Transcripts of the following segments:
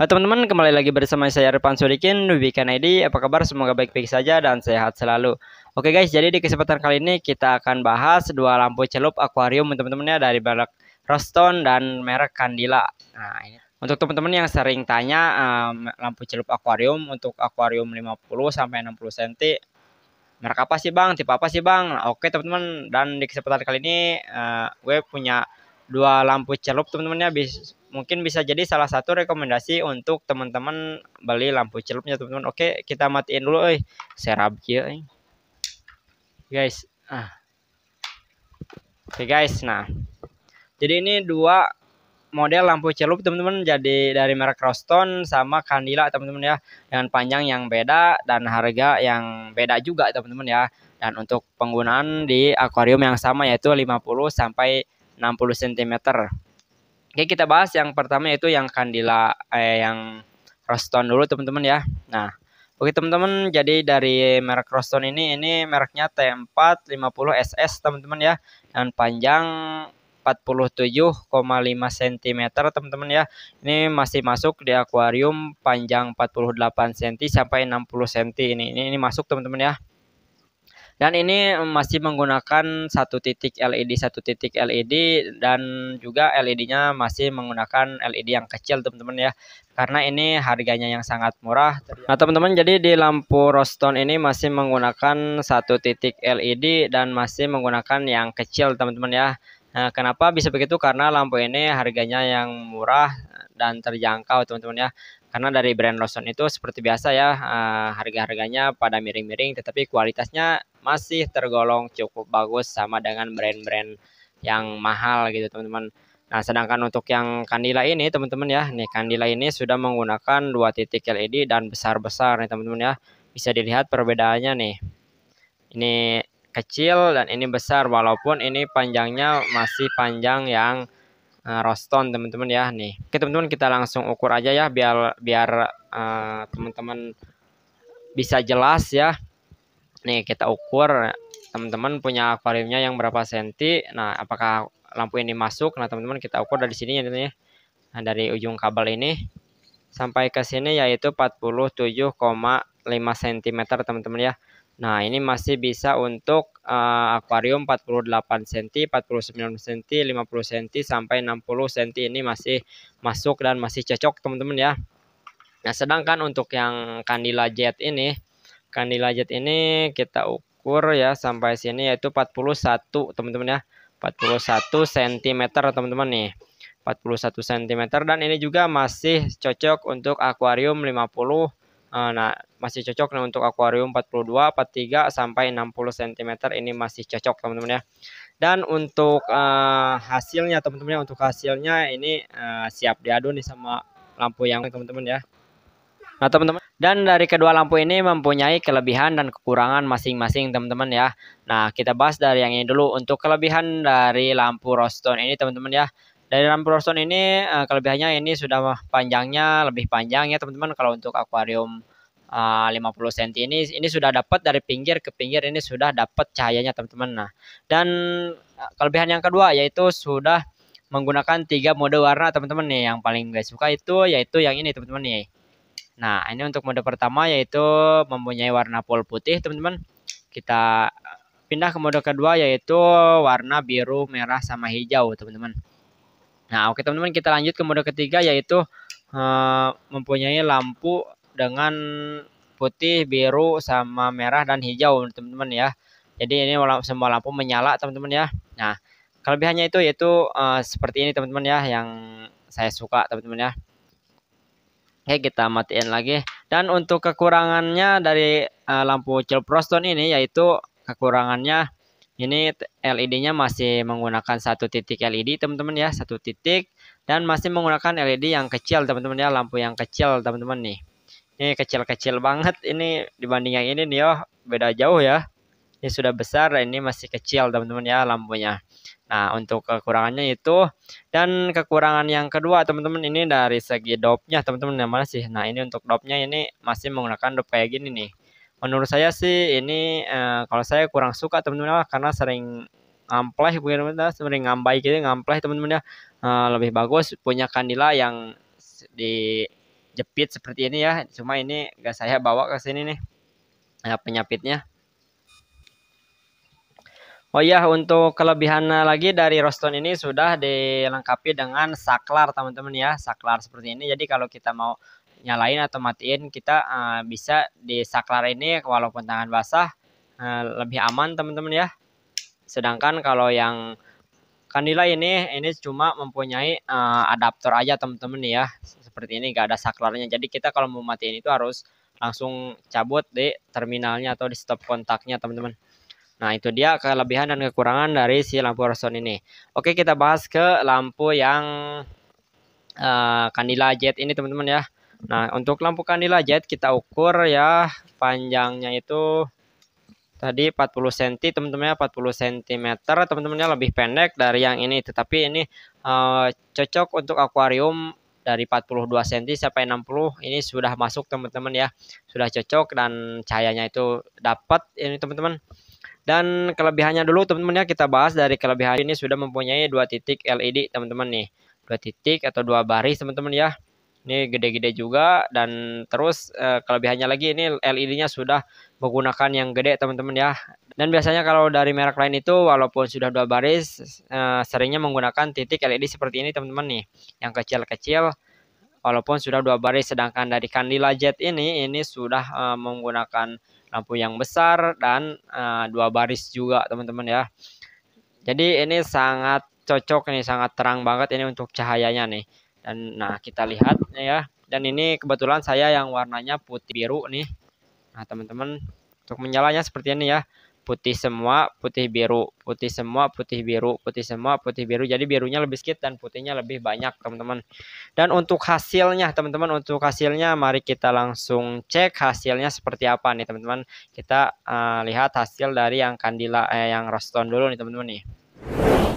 Halo teman-teman, kembali lagi bersama saya Irfan Sudikin, Wibikan ID. Apa kabar? Semoga baik-baik saja dan sehat selalu. Oke guys, jadi di kesempatan kali ini kita akan bahas dua lampu celup akuarium teman-temannya dari merek Roston dan merek Candila. Nah, ini untuk teman-teman yang sering tanya um, lampu celup akuarium untuk akuarium 50 sampai 60 cm merek apa sih Bang? Tipe apa sih Bang? Nah, oke teman-teman, dan di kesempatan kali ini uh, gue punya dua lampu celup teman-temannya mungkin bisa jadi salah satu rekomendasi untuk teman-teman beli lampu celupnya teman-teman oke kita matiin dulu eh serap ya guys ah oke guys nah jadi ini dua model lampu celup teman-teman jadi dari merek Roston sama Candila teman-teman ya dengan panjang yang beda dan harga yang beda juga teman-teman ya dan untuk penggunaan di akuarium yang sama yaitu 50 sampai 60 cm Oke, kita bahas yang pertama yaitu yang kandila eh yang Roston dulu teman-teman ya. Nah, oke teman-teman, jadi dari merek Roston ini ini mereknya T450SS teman-teman ya. Dan panjang 47,5 cm teman-teman ya. Ini masih masuk di akuarium panjang 48 cm sampai 60 cm ini. Ini, ini masuk teman-teman ya. Dan ini masih menggunakan satu titik LED, satu titik LED dan juga LED-nya masih menggunakan LED yang kecil teman-teman ya. Karena ini harganya yang sangat murah. Nah teman-teman jadi di lampu Roston ini masih menggunakan satu titik LED dan masih menggunakan yang kecil teman-teman ya. Nah, kenapa bisa begitu? Karena lampu ini harganya yang murah dan terjangkau, teman-teman ya. Karena dari brand Roson itu seperti biasa ya, uh, harga-harganya pada miring-miring, tetapi kualitasnya masih tergolong cukup bagus sama dengan brand-brand yang mahal gitu teman-teman. Nah, sedangkan untuk yang kandila ini teman-teman ya, nih kandila ini sudah menggunakan dua titik LED dan besar-besar nih teman-teman ya. Bisa dilihat perbedaannya nih. Ini kecil dan ini besar walaupun ini panjangnya masih panjang yang uh, roston teman-teman ya nih. Oke teman-teman kita langsung ukur aja ya biar biar eh, teman-teman uh, teman -teman bisa jelas ya nih kita ukur teman-teman punya akuariumnya yang berapa senti nah apakah lampu ini masuk nah teman-teman kita ukur dari sini ya nah dari ujung kabel ini sampai ke sini yaitu 47,5 cm teman-teman ya nah ini masih bisa untuk uh, akuarium 48 cm 49 cm 50 cm sampai 60 cm ini masih masuk dan masih cocok teman-teman ya nah sedangkan untuk yang kandila jet ini Kandilajet ini kita ukur ya sampai sini yaitu 41 teman-teman ya. 41 cm teman-teman nih. 41 cm dan ini juga masih cocok untuk akuarium 50 eh, nah masih cocok nih untuk akuarium 42, 43 sampai 60 cm ini masih cocok teman-teman ya. Dan untuk uh, hasilnya teman-teman ya untuk hasilnya ini uh, siap diadu nih sama lampu yang teman-teman ya. Nah teman-teman dan dari kedua lampu ini mempunyai kelebihan dan kekurangan masing-masing teman-teman ya. Nah kita bahas dari yang ini dulu untuk kelebihan dari lampu Roston ini teman-teman ya. Dari lampu Roston ini eh, kelebihannya ini sudah panjangnya lebih panjang ya teman-teman kalau untuk akuarium 50 eh, cm ini ini sudah dapat dari pinggir ke pinggir ini sudah dapat cahayanya teman-teman nah dan eh, kelebihan yang kedua yaitu sudah menggunakan tiga mode warna teman-teman nih yang paling gue suka itu yaitu yang ini teman-teman nih Nah, ini untuk mode pertama yaitu mempunyai warna pol putih, teman-teman. Kita eh, pindah ke mode kedua yaitu warna biru, merah sama hijau, teman-teman. Nah, oke teman-teman, kita lanjut ke mode ketiga yaitu uh, mempunyai lampu dengan putih, biru sama merah dan hijau, teman-teman ya. Jadi ini semua lampu menyala, teman-teman ya. Nah, kelebihannya itu yaitu uh, seperti ini, teman-teman ya, yang saya suka, teman-teman ya. Oke, kita matiin lagi. Dan untuk kekurangannya dari uh, lampu celproston ini yaitu kekurangannya ini LED-nya masih menggunakan satu titik LED teman-teman ya, satu titik dan masih menggunakan LED yang kecil teman-teman ya, lampu yang kecil teman-teman nih. Ini kecil-kecil banget ini dibanding yang ini nih oh, beda jauh ya. Ini sudah besar, ini masih kecil teman-teman ya lampunya. Nah, untuk kekurangannya itu dan kekurangan yang kedua, teman-teman, ini dari segi dopnya, teman-teman, yang mana sih? Nah, ini untuk dopnya ini masih menggunakan dop kayak gini nih. Menurut saya sih ini eh, kalau saya kurang suka teman-teman karena sering ngampleh mungkin teman-teman ya, sering ngambai gitu ngampleh teman-teman ya. Eh, lebih bagus punya kandila yang di jepit seperti ini ya. Cuma ini enggak saya bawa ke sini nih. Ya, penyapitnya. Oh ya, untuk kelebihannya eh, lagi dari Roston ini sudah dilengkapi dengan saklar teman-teman ya, saklar seperti ini. Jadi kalau kita mau nyalain atau matiin, kita uh, bisa di saklar ini walaupun tangan basah uh, lebih aman teman-teman ya. Sedangkan kalau yang Candila ini ini cuma mempunyai uh, adaptor aja teman-teman ya. Seperti ini gak ada saklarnya. Jadi kita kalau mau matiin itu harus langsung cabut di terminalnya atau di stop kontaknya teman-teman. Nah, itu dia kelebihan dan kekurangan dari si lampu Roson ini. Oke, kita bahas ke lampu yang uh, Candila Jet ini, teman-teman ya. Nah, untuk lampu Candila Jet kita ukur ya panjangnya itu tadi 40 cm, teman-teman ya, 40 cm. teman teman ya lebih pendek dari yang ini, tetapi ini uh, cocok untuk akuarium dari 42 cm sampai 60 ini sudah masuk teman-teman ya. Sudah cocok dan cahayanya itu dapat ini teman-teman. Dan kelebihannya dulu teman-teman ya kita bahas dari kelebihan ini sudah mempunyai dua titik LED teman-teman nih. Dua titik atau dua baris teman-teman ya. Ini gede-gede juga dan terus eh, kelebihannya lagi ini LED-nya sudah menggunakan yang gede teman-teman ya. Dan biasanya kalau dari merek lain itu walaupun sudah dua baris eh, seringnya menggunakan titik LED seperti ini teman-teman nih. Yang kecil-kecil walaupun sudah dua baris sedangkan dari Candila Jet ini ini sudah eh, menggunakan lampu yang besar dan uh, dua baris juga teman-teman ya jadi ini sangat cocok ini sangat terang banget ini untuk cahayanya nih dan nah kita lihat ya dan ini kebetulan saya yang warnanya putih biru nih nah teman-teman untuk menyalanya seperti ini ya putih semua, putih biru, putih semua, putih biru, putih semua, putih biru. Jadi birunya lebih sedikit dan putihnya lebih banyak, teman-teman. Dan untuk hasilnya, teman-teman, untuk hasilnya mari kita langsung cek hasilnya seperti apa nih, teman-teman. Kita uh, lihat hasil dari yang kandila eh, yang Roston dulu nih, teman-teman nih.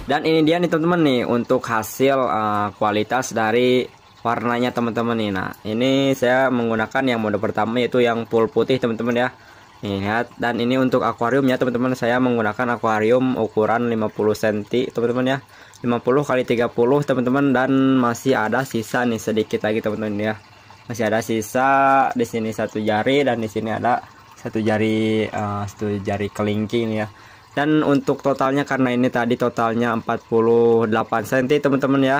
Dan ini dia nih, teman-teman nih, untuk hasil uh, kualitas dari warnanya teman-teman nih. Nah, ini saya menggunakan yang mode pertama yaitu yang full putih, teman-teman ya Ingat dan ini untuk akuarium ya teman-teman saya menggunakan akuarium ukuran 50 cm teman-teman ya 50 kali 30 teman-teman dan masih ada sisa nih sedikit lagi teman-teman ya masih ada sisa di sini satu jari dan di sini ada satu jari uh, satu jari kelingking ya dan untuk totalnya karena ini tadi totalnya 48 cm teman-teman ya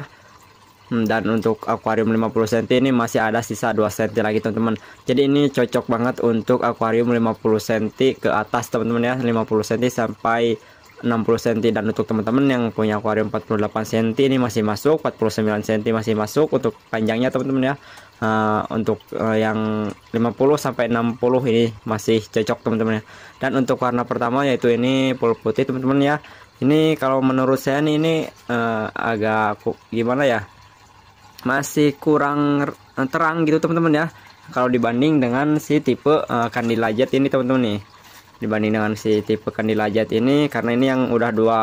Hmm, dan untuk akuarium 50 cm ini masih ada sisa 2 cm lagi teman-teman jadi ini cocok banget untuk akuarium 50 cm ke atas teman-teman ya 50 cm sampai 60 cm dan untuk teman-teman yang punya akuarium 48 cm ini masih masuk 49 cm masih masuk untuk panjangnya teman-teman ya uh, untuk uh, yang 50 sampai 60 ini masih cocok teman-teman ya dan untuk warna pertama yaitu ini full putih teman-teman ya ini kalau menurut saya nih ini uh, agak gimana ya masih kurang eh, terang gitu teman-teman ya kalau dibanding dengan si tipe uh, eh, kandila jet ini teman-teman nih dibanding dengan si tipe kandila jet ini karena ini yang udah dua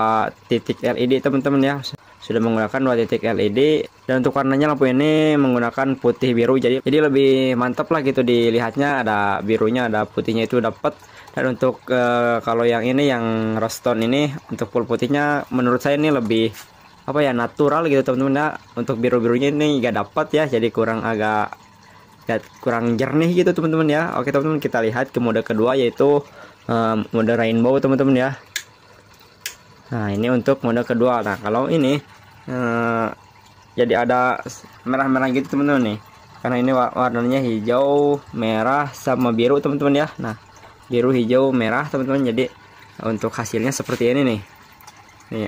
titik LED teman-teman ya sudah menggunakan dua titik LED dan untuk warnanya lampu ini menggunakan putih biru jadi jadi lebih mantap lah gitu dilihatnya ada birunya ada putihnya itu dapat dan untuk uh, kalau yang ini yang reston ini untuk full putihnya menurut saya ini lebih apa ya natural gitu teman-teman ya untuk biru-birunya ini nggak dapat ya jadi kurang agak kurang jernih gitu teman-teman ya oke teman-teman kita lihat ke mode kedua yaitu um, mode rainbow teman-teman ya nah ini untuk mode kedua nah kalau ini uh, jadi ada merah-merah gitu teman-teman nih karena ini warnanya hijau merah sama biru teman-teman ya nah biru hijau merah teman-teman jadi untuk hasilnya seperti ini nih nih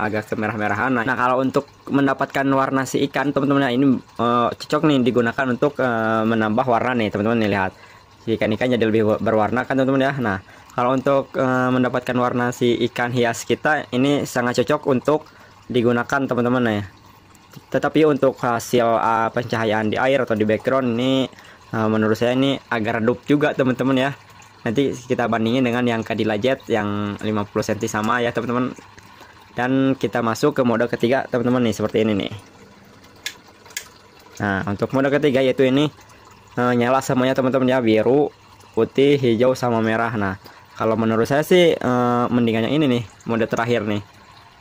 agak kemerah-merahan nah kalau untuk mendapatkan warna si ikan teman-teman nah ini uh, cocok nih digunakan untuk uh, menambah warna nih teman-teman nih lihat si ikan ikan jadi lebih berwarna kan teman-teman ya nah kalau untuk uh, mendapatkan warna si ikan hias kita ini sangat cocok untuk digunakan teman-teman ya tetapi untuk hasil uh, pencahayaan di air atau di background ini uh, menurut saya ini agak redup juga teman-teman ya nanti kita bandingin dengan yang kadilajet yang 50 cm sama ya teman-teman dan kita masuk ke mode ketiga teman-teman nih seperti ini nih nah untuk mode ketiga yaitu ini uh, nyala semuanya teman-teman ya biru putih hijau sama merah nah kalau menurut saya sih e, mendingan yang ini nih mode terakhir nih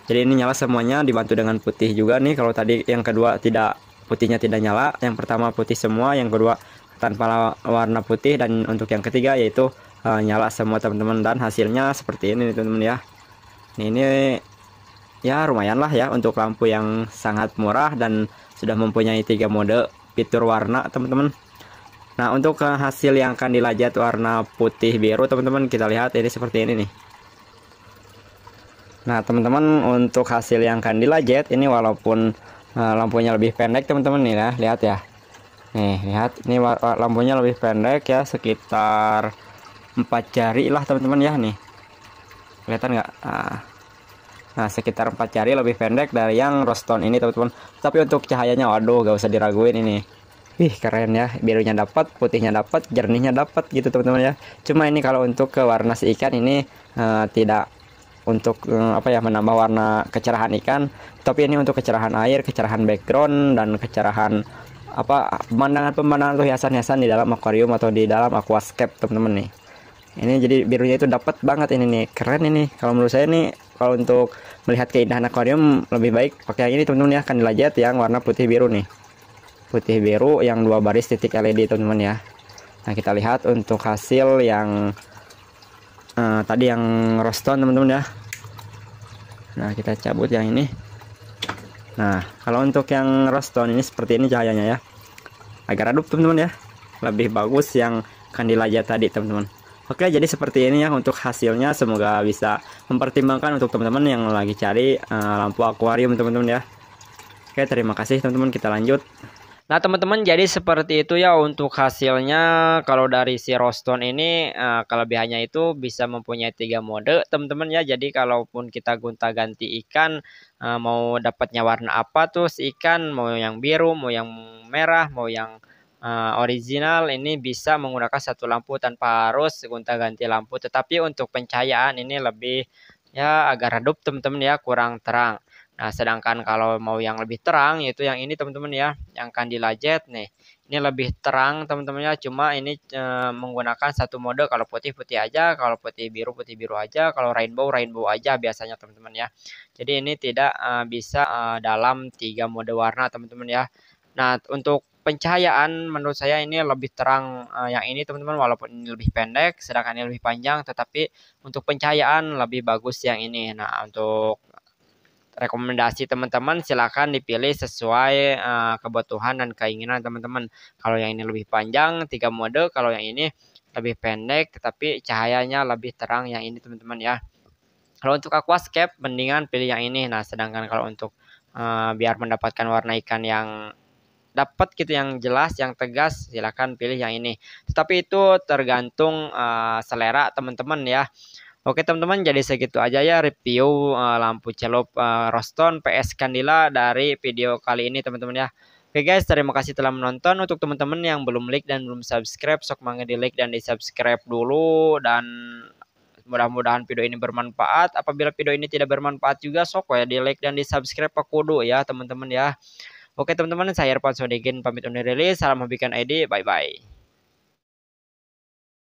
jadi ini nyala semuanya dibantu dengan putih juga nih kalau tadi yang kedua tidak putihnya tidak nyala yang pertama putih semua yang kedua tanpa warna putih dan untuk yang ketiga yaitu e, nyala semua teman-teman dan hasilnya seperti ini teman-teman ya ini ya lumayan lah ya untuk lampu yang sangat murah dan sudah mempunyai tiga mode fitur warna teman-teman Nah untuk hasil yang akan dilajat warna putih biru teman-teman kita lihat ini seperti ini nih Nah teman-teman untuk hasil yang akan dilajat ini walaupun eh, lampunya lebih pendek teman-teman nih ya lihat ya Nih lihat ini lampunya lebih pendek ya sekitar 4 jari lah teman-teman ya nih Kelihatan nggak? Nah. Nah sekitar 4 jari lebih pendek dari yang roston ini teman-teman Tapi untuk cahayanya waduh gak usah diraguin ini Wih keren ya birunya dapat putihnya dapat jernihnya dapat gitu teman-teman ya Cuma ini kalau untuk ke warna si ikan ini uh, tidak untuk eh, apa ya menambah warna kecerahan ikan Tapi ini untuk kecerahan air kecerahan background dan kecerahan apa pemandangan-pemandangan tuh hiasan-hiasan di dalam akuarium atau di dalam aquascape teman-teman nih ini jadi birunya itu dapat banget ini nih keren ini kalau menurut saya nih kalau untuk melihat keindahan akuarium lebih baik pakai yang ini teman-teman ya kandelajat yang warna putih biru nih putih biru yang dua baris titik LED teman-teman ya nah kita lihat untuk hasil yang uh, tadi yang roston teman-teman ya nah kita cabut yang ini nah kalau untuk yang roston ini seperti ini cahayanya ya Agar redup teman-teman ya lebih bagus yang kandilaja tadi teman-teman Oke, jadi seperti ini ya untuk hasilnya. Semoga bisa mempertimbangkan untuk teman-teman yang lagi cari uh, lampu akuarium teman-teman ya. Oke, terima kasih teman-teman. Kita lanjut. Nah teman-teman jadi seperti itu ya untuk hasilnya kalau dari si Roston ini uh, kelebihannya itu bisa mempunyai tiga mode teman-teman ya jadi kalaupun kita gonta ganti ikan uh, mau dapatnya warna apa tuh si ikan mau yang biru mau yang merah mau yang uh, original ini bisa menggunakan satu lampu tanpa harus gonta-ganti lampu tetapi untuk pencahayaan ini lebih ya agak redup teman-teman ya kurang terang nah sedangkan kalau mau yang lebih terang yaitu yang ini teman-teman ya yang akan dilajet nih ini lebih terang teman-teman ya cuma ini e, menggunakan satu mode kalau putih putih aja kalau putih biru putih biru aja kalau rainbow rainbow aja biasanya teman-teman ya jadi ini tidak e, bisa e, dalam tiga mode warna teman-teman ya Nah, untuk pencahayaan menurut saya ini lebih terang uh, yang ini teman-teman walaupun ini lebih pendek sedangkan ini lebih panjang tetapi untuk pencahayaan lebih bagus yang ini. Nah, untuk rekomendasi teman-teman silahkan dipilih sesuai uh, kebutuhan dan keinginan teman-teman. Kalau yang ini lebih panjang tiga mode, kalau yang ini lebih pendek tetapi cahayanya lebih terang yang ini teman-teman ya. Kalau untuk aquascape mendingan pilih yang ini. Nah, sedangkan kalau untuk uh, biar mendapatkan warna ikan yang dapat gitu yang jelas, yang tegas, silahkan pilih yang ini. Tetapi itu tergantung uh, selera teman-teman ya. Oke teman-teman jadi segitu aja ya review uh, lampu celup uh, Roston PS Candila dari video kali ini teman-teman ya. Oke guys, terima kasih telah menonton. Untuk teman-teman yang belum like dan belum subscribe, sok mangga di like dan di subscribe dulu. Dan mudah-mudahan video ini bermanfaat. Apabila video ini tidak bermanfaat juga, sok ya di like dan di subscribe aku dulu ya teman-teman ya. Oke teman-teman, saya Irfan Sodegen pamit undur diri. Salam Hobikan ID, bye-bye.